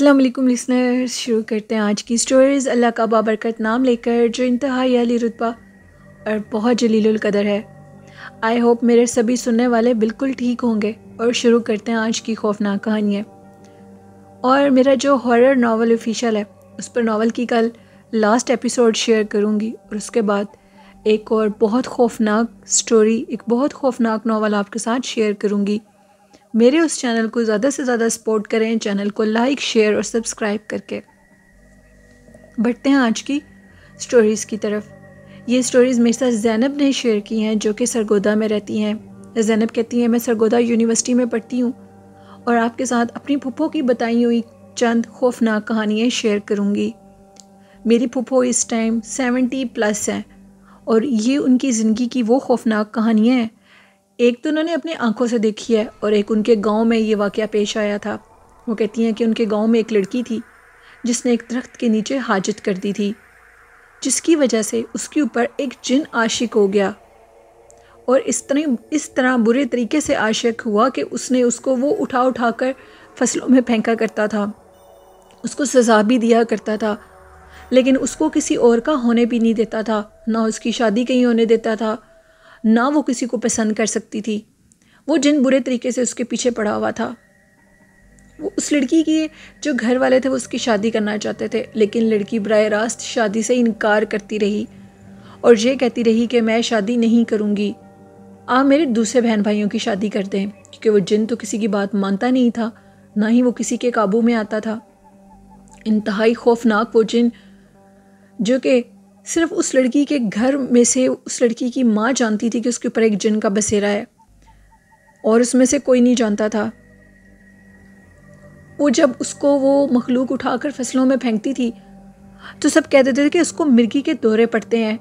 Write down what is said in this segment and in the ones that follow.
अस्सलाम वालेकुम लिसनर्स शुरू करते हैं आज की स्टोरीज़ अल्लाह का बाबरकत नाम लेकर जो इंतहाई अली रुतबा और बहुत जलीलकदर है आई होप मेरे सभी सुनने वाले बिल्कुल ठीक होंगे और शुरू करते हैं आज की खौफनाक कहानियाँ और मेरा जो हॉरर नावल ऑफिशल है उस पर नावल की कल लास्ट एपिसोड शेयर करूँगी और उसके बाद एक और बहुत खौफनाक स्टोरी एक बहुत खौफनाक नावल आपके साथ शेयर करूँगी मेरे उस चैनल को ज़्यादा से ज़्यादा सपोर्ट करें चैनल को लाइक शेयर और सब्सक्राइब करके बढ़ते हैं आज की स्टोरीज़ की तरफ ये स्टोरीज़ मेरे साथ जैनब ने शेयर की हैं जो कि सरगोदा में रहती हैं जैनब कहती हैं मैं सरगोदा यूनिवर्सिटी में पढ़ती हूँ और आपके साथ अपनी पुप्पो की बताई हुई चंद खौफनाक कहानियाँ शेयर करूँगी मेरी पुप्पो इस टाइम सेवेंटी प्लस है और ये उनकी ज़िंदगी की वो खौफनाक कहानियाँ हैं एक तो उन्होंने अपनी आंखों से देखी है और एक उनके गांव में ये वाक़ पेश आया था वो कहती हैं कि उनके गांव में एक लड़की थी जिसने एक दरख्त के नीचे हाजत कर दी थी जिसकी वजह से उसके ऊपर एक जिन आशिक हो गया और इस तरह इस तरह बुरे तरीके से आशिक हुआ कि उसने उसको वो उठा उठा कर फसलों में फेंका करता था उसको सज़ा भी दिया करता था लेकिन उसको किसी और का होने भी नहीं देता था ना उसकी शादी कहीं होने देता था ना वो किसी को पसंद कर सकती थी वो जिन बुरे तरीके से उसके पीछे पड़ा हुआ था वो उस लड़की की जो घर वाले थे वो उसकी शादी करना चाहते थे लेकिन लड़की बर रास्त शादी से इनकार करती रही और ये कहती रही कि मैं शादी नहीं करूँगी आप मेरे दूसरे बहन भाइयों की शादी करते हैं क्योंकि वो जिन तो किसी की बात मानता नहीं था ना ही वो किसी के काबू में आता था इंतहाई खौफनाक वो जिन जो कि सिर्फ उस लड़की के घर में से उस लड़की की माँ जानती थी कि उसके ऊपर एक जिन का बसेरा है और उसमें से कोई नहीं जानता था वो जब उसको वो मखलूक उठाकर फसलों में फेंकती थी तो सब कह देते थे कि उसको मिर्गी के दौरे पड़ते हैं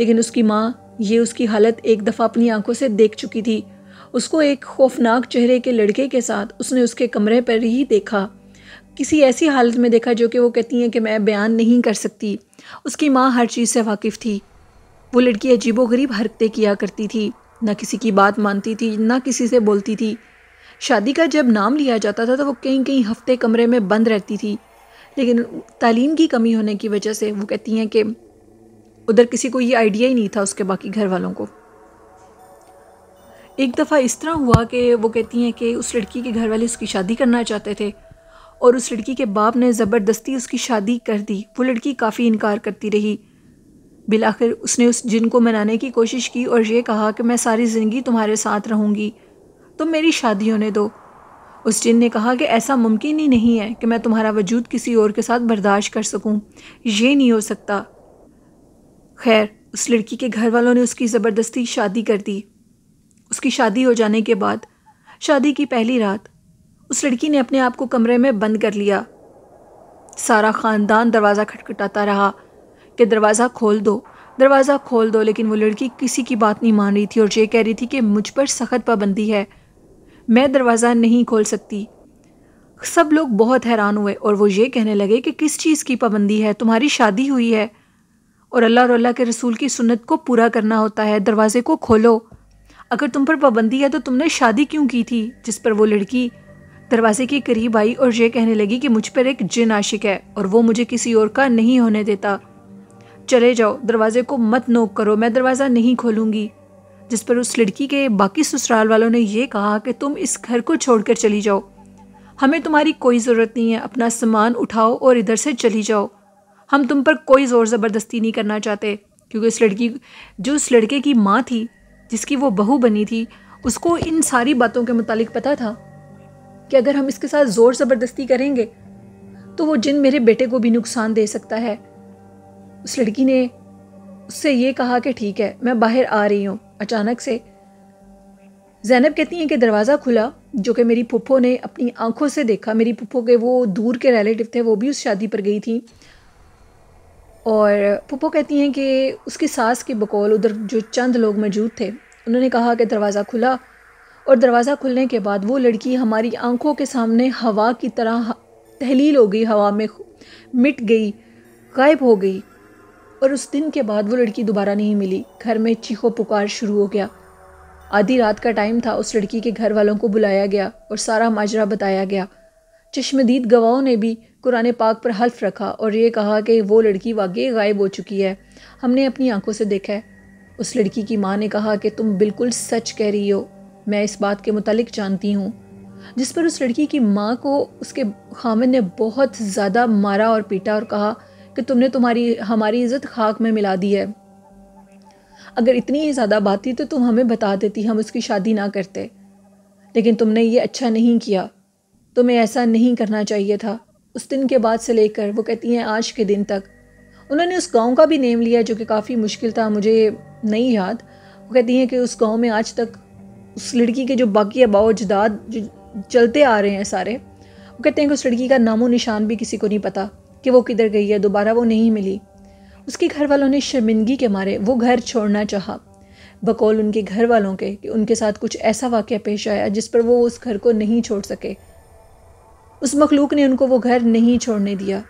लेकिन उसकी माँ ये उसकी हालत एक दफ़ा अपनी आंखों से देख चुकी थी उसको एक खौफनाक चेहरे के लड़के के साथ उसने उसके कमरे पर ही देखा किसी ऐसी हालत में देखा जो कि वो कहती हैं कि मैं बयान नहीं कर सकती उसकी माँ हर चीज़ से वाकिफ़ थी वो लड़की अजीबो गरीब हरकतें किया करती थी ना किसी की बात मानती थी ना किसी से बोलती थी शादी का जब नाम लिया जाता था तो वो कहीं कहीं हफ्ते कमरे में बंद रहती थी लेकिन तालीम की कमी होने की वजह से वो कहती हैं कि उधर किसी को ये आइडिया ही नहीं था उसके बाकी घर वालों को एक दफ़ा इस तरह हुआ कि वो कहती हैं कि उस लड़की के घर वाले उसकी शादी करना चाहते थे और उस लड़की के बाप ने ज़बरदस्ती उसकी शादी कर दी वो लड़की काफ़ी इनकार करती रही बिलाखिर उसने उस जिन को मनाने की कोशिश की और ये कहा कि मैं सारी ज़िंदगी तुम्हारे साथ रहूँगी तुम मेरी शादी होने दो उस जिन ने कहा कि ऐसा मुमकिन ही नहीं है कि मैं तुम्हारा वजूद किसी और के साथ बर्दाश्त कर सकूँ ये नहीं हो सकता खैर उस लड़की के घर वालों ने उसकी ज़बरदस्ती शादी कर दी उसकी शादी हो जाने के बाद शादी की पहली रात उस लड़की ने अपने आप को कमरे में बंद कर लिया सारा ख़ानदान दरवाज़ा खटखटाता रहा कि दरवाज़ा खोल दो दरवाज़ा खोल दो लेकिन वो लड़की किसी की बात नहीं मान रही थी और ये कह रही थी कि मुझ पर सख्त पाबंदी है मैं दरवाज़ा नहीं खोल सकती सब लोग बहुत हैरान हुए और वो ये कहने लगे कि किस चीज़ की पाबंदी है तुम्हारी शादी हुई है और अल्लाह और अल्लाह के रसूल की सुन्नत को पूरा करना होता है दरवाज़े को खोलो अगर तुम पर पाबंदी है तो तुमने शादी क्यों की थी जिस पर वो लड़की दरवाजे के करीब आई और ये कहने लगी कि मुझ पर एक जिन आशिक है और वो मुझे किसी और का नहीं होने देता चले जाओ दरवाजे को मत नोक करो मैं दरवाज़ा नहीं खोलूँगी जिस पर उस लड़की के बाकी ससुराल वालों ने यह कहा कि तुम इस घर को छोड़कर चली जाओ हमें तुम्हारी कोई ज़रूरत नहीं है अपना सामान उठाओ और इधर से चली जाओ हम तुम पर कोई ज़ोर ज़बरदस्ती नहीं करना चाहते क्योंकि उस लड़की जो उस लड़के की माँ थी जिसकी वो बहू बनी थी उसको इन सारी बातों के मुतालिक पता था कि अगर हम इसके साथ ज़ोर ज़बरदस्ती करेंगे तो वो जिन मेरे बेटे को भी नुकसान दे सकता है उस लड़की ने उससे ये कहा कि ठीक है मैं बाहर आ रही हूँ अचानक से जैनब कहती हैं कि दरवाज़ा खुला जो कि मेरी पुप्पो ने अपनी आंखों से देखा मेरी पुप्पो के वो दूर के रिलेटिव थे वो भी उस शादी पर गई थी और पुप्पो कहती हैं कि उसकी सास के बकौल उधर जो चंद लोग मौजूद थे उन्होंने कहा कि दरवाज़ा खुला और दरवाज़ा खुलने के बाद वो लड़की हमारी आंखों के सामने हवा की तरह तहलील हो गई हवा में मिट गई गायब हो गई और उस दिन के बाद वो लड़की दोबारा नहीं मिली घर में चीखो पुकार शुरू हो गया आधी रात का टाइम था उस लड़की के घर वालों को बुलाया गया और सारा माजरा बताया गया चश्मदीद गवाहों ने भी कुरान पाक पर हल्फ रखा और ये कहा कि वो लड़की वाकई गायब हो चुकी है हमने अपनी आंखों से देखा है उस लड़की की माँ ने कहा कि तुम बिल्कुल सच कह रही हो मैं इस बात के मुतालिक जानती हूँ जिस पर उस लड़की की माँ को उसके खामिन ने बहुत ज़्यादा मारा और पीटा और कहा कि तुमने तुम्हारी हमारी इज़्ज़त खाक में मिला दी है अगर इतनी ही ज़्यादा बात थी तो तुम हमें बता देती हम उसकी शादी ना करते लेकिन तुमने ये अच्छा नहीं किया तुम्हें ऐसा नहीं करना चाहिए था उस दिन के बाद से लेकर वो कहती हैं आज के दिन तक उन्होंने उस गांव का भी नेम लिया जो कि काफ़ी मुश्किल था मुझे नहीं याद वो कहती हैं कि उस गांव में आज तक उस लड़की के जो बाकी अबाव अजदाद जो चलते आ रहे हैं सारे वो कहते हैं कि उस लड़की का नामो निशान भी किसी को नहीं पता कि वो किधर गई है दोबारा वो नहीं मिली उसके घर वालों ने शर्मिंदगी के मारे वो घर छोड़ना चाहा बकौल उनके घर वालों के कि उनके साथ कुछ ऐसा वाक्य पेश आया जिस पर वो उस घर को नहीं छोड़ सके उस मखलूक ने उनको वो घर नहीं छोड़ने दिया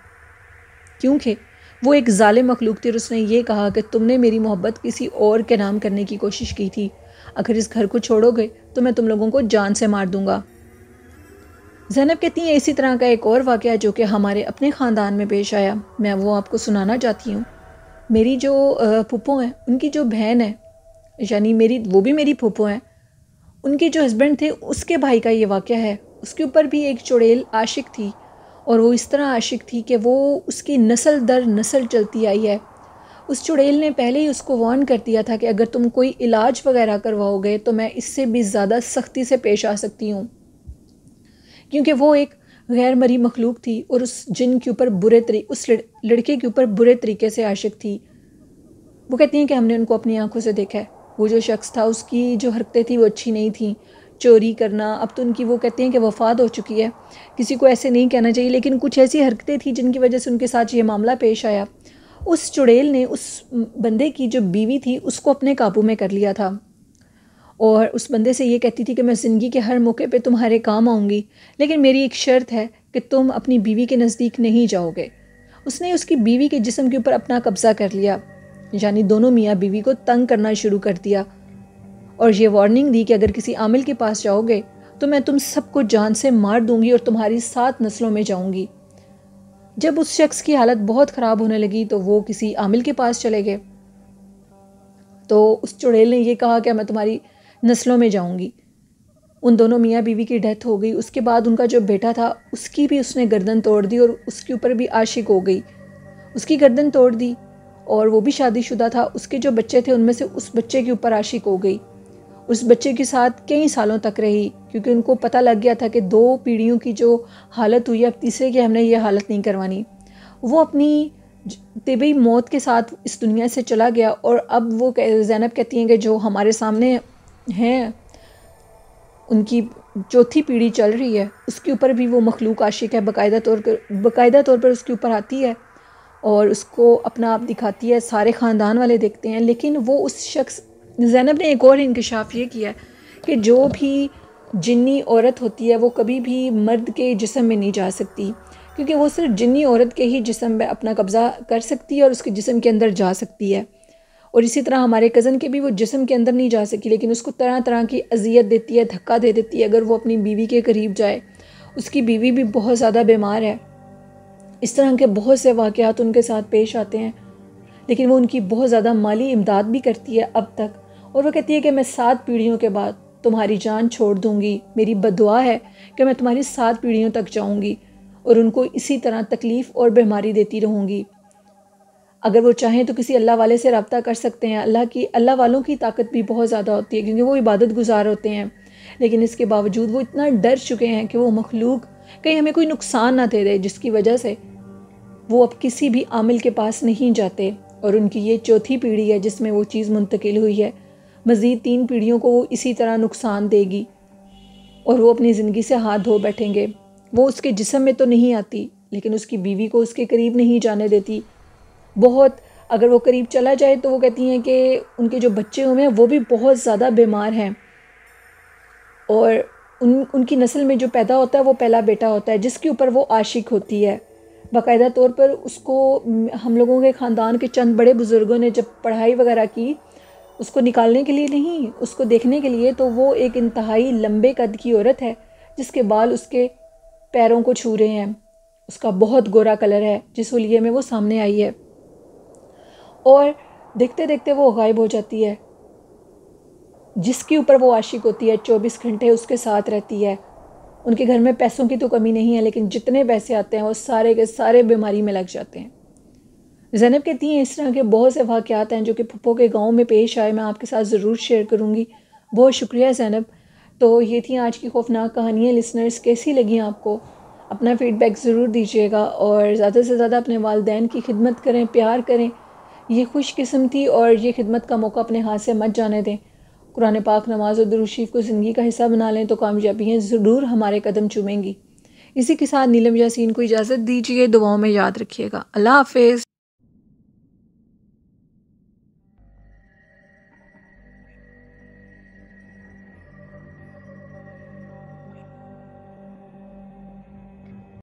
क्योंकि वो एक ालिम मखलूक थी और उसने ये कहा कि तुमने मेरी मोहब्बत किसी और के नाम करने की कोशिश की थी अगर इस घर को छोड़ोगे तो मैं तुम लोगों को जान से मार दूंगा जैनब कहती हैं इसी तरह का एक और वाक़ जो कि हमारे अपने ख़ानदान में पेश आया मैं वो आपको सुनाना चाहती हूँ मेरी जो पुप्पो हैं उनकी जो बहन है यानी मेरी वो भी मेरी पुप्पो हैं उनके जो हस्बैंड थे उसके भाई का ये वाक़ है उसके ऊपर भी एक चुड़ैल आशिक थी और वो इस तरह आशिक थी कि वो उसकी नस्ल दर नस्ल चलती आई है उस चुड़ैल ने पहले ही उसको वार्न कर दिया था कि अगर तुम कोई इलाज वगैरह करवाओगे तो मैं इससे भी ज़्यादा सख्ती से पेश आ सकती हूँ क्योंकि वो एक गैर मरी मखलूक थी और उस जिन के ऊपर बुरे तरी उस लड़के के ऊपर बुरे तरीके से आशिक थी वो कहती हैं कि हमने उनको अपनी आंखों से देखा है वो जो शख्स था उसकी जो हरकतें थी वो अच्छी नहीं थी चोरी करना अब तो उनकी वो कहते हैं कि वफात हो चुकी है किसी को ऐसे नहीं कहना चाहिए लेकिन कुछ ऐसी हरकतें थी जिनकी वजह से उनके साथ ये मामला पेश आया उस चुड़ैल ने उस बंदे की जो बीवी थी उसको अपने काबू में कर लिया था और उस बंदे से ये कहती थी कि मैं ज़िंदगी के हर मौके पे तुम्हारे काम आऊँगी लेकिन मेरी एक शर्त है कि तुम अपनी बीवी के नज़दीक नहीं जाओगे उसने उसकी बीवी के जिसम के ऊपर अपना कब्ज़ा कर लिया यानी दोनों मियाँ बीवी को तंग करना शुरू कर दिया और ये वार्निंग दी कि अगर किसी आमिल के पास जाओगे तो मैं तुम सबको जान से मार दूंगी और तुम्हारी सात नस्लों में जाऊंगी जब उस शख्स की हालत बहुत ख़राब होने लगी तो वो किसी आमिल के पास चले गए तो उस चुड़ैल ने यह कहा कि मैं तुम्हारी नस्लों में जाऊंगी उन दोनों मियाँ बीवी की डेथ हो गई उसके बाद उनका जो बेटा था उसकी भी उसने गर्दन तोड़ दी और उसके ऊपर भी आशिक हो गई उसकी गर्दन तोड़ दी और वो भी शादीशुदा था उसके जो बच्चे थे उनमें से उस बच्चे के ऊपर आशिक हो गई उस बच्चे के साथ कई सालों तक रही क्योंकि उनको पता लग गया था कि दो पीढ़ियों की जो हालत हुई अब तीसरे की हमने ये हालत नहीं करवानी वो अपनी तबी मौत के साथ इस दुनिया से चला गया और अब वो जैनब कहती हैं कि जो हमारे सामने हैं उनकी चौथी पीढ़ी चल रही है उसके ऊपर भी वो मखलूक आशिक है बाकायदा तौर पर बाकायदा तौर पर उसके ऊपर आती है और उसको अपना आप दिखाती है सारे ख़ानदान वाले देखते हैं लेकिन वो उस शख्स जैनब ने एक और इंकशाफ ये किया कि जो भी जिन्नी औरत होती है वो कभी भी मर्द के जिसम में नहीं जा सकती क्योंकि वो सिर्फ जिन्नी औरत के ही जिसम में अपना कब्ज़ा कर सकती है और उसके जिसम के अंदर जा सकती है और इसी तरह हमारे कज़न के भी वो जिसम के अंदर नहीं जा सकी लेकिन उसको तरह तरह की अजियत देती है धक्का दे देती है अगर वो अपनी बीवी के करीब जाए उसकी बीवी भी बहुत ज़्यादा बीमार है इस तरह के बहुत से वाक़ात उनके साथ पेश आते हैं लेकिन वो उनकी बहुत ज़्यादा माली इमदाद भी करती है अब तक और वो कहती है कि मैं सात पीढ़ियों के बाद तुम्हारी जान छोड़ दूंगी मेरी बदुआ है कि मैं तुम्हारी सात पीढ़ियों तक जाऊंगी और उनको इसी तरह तकलीफ़ और बीमारी देती रहूँगी अगर वो चाहें तो किसी अल्लाह वाले से रबता कर सकते हैं अल्लाह की अल्लाह वालों की ताकत भी बहुत ज़्यादा होती है क्योंकि वो इबादत गुजार होते हैं लेकिन इसके बावजूद वो इतना डर चुके हैं कि वो मखलूक कहीं हमें कोई नुकसान ना दे दे जिसकी वजह से वो अब किसी भी आमिल के पास नहीं जाते और उनकी ये चौथी पीढ़ी है जिसमें वो चीज़ मुंतकिल हुई है मज़ीद तीन पीढ़ियों को वो इसी तरह नुकसान देगी और वो अपनी ज़िंदगी से हाथ धो बैठेंगे वो उसके जिसम में तो नहीं आती लेकिन उसकी बीवी को उसके करीब नहीं जाने देती बहुत अगर वो करीब चला जाए तो वो कहती हैं कि उनके जो बच्चे हुए हैं वो भी बहुत ज़्यादा बीमार हैं और उन उनकी नस्ल में जो पैदा होता है वो पहला बेटा होता है जिसके ऊपर वो आशिक होती है बाकायदा तौर पर उसको हम लोगों के ख़ानदान के चंद बड़े बुज़ुर्गों ने जब पढ़ाई वगैरह की उसको निकालने के लिए नहीं उसको देखने के लिए तो वो एक इंतहाई लंबे कद की औरत है जिसके बाल उसके पैरों को छू रहे हैं उसका बहुत गोरा कलर है जिस हुलिये में वो सामने आई है और देखते देखते वो गायब हो जाती है जिसके ऊपर वो आशिक होती है चौबीस घंटे उसके साथ रहती है उनके घर में पैसों की तो कमी नहीं है लेकिन जितने पैसे आते हैं वो सारे के सारे बीमारी में लग जाते हैं जैनब कहती हैं इस तरह के बहुत से वाक़ात हैं जो कि पप्पो के गाँव में पेश आए मैं आपके साथ ज़रूर शेयर करूँगी बहुत शुक्रिया जैनब तो ये थी आज की खौफनाक कहानियाँ लिसनर्स कैसी लगी आपको अपना फ़ीडबैक ज़रूर दीजिएगा और ज़्यादा से ज़्यादा अपने वालदे की खिदमत करें प्यार करें ये खुश किस्म थी और ये खिदमत का मौका अपने हाथ से मत जाने दें कुरान पाक नमाज और दरुशीफ को ज़िंदगी का हिस्सा बना लें तो कामयाबियाँ ज़रूर हमारे कदम चूमेंगी इसी के साथ नीलम यासिन को इजाज़त दीजिए दुआओं में याद रखिएगा अल्लाह हाफिज़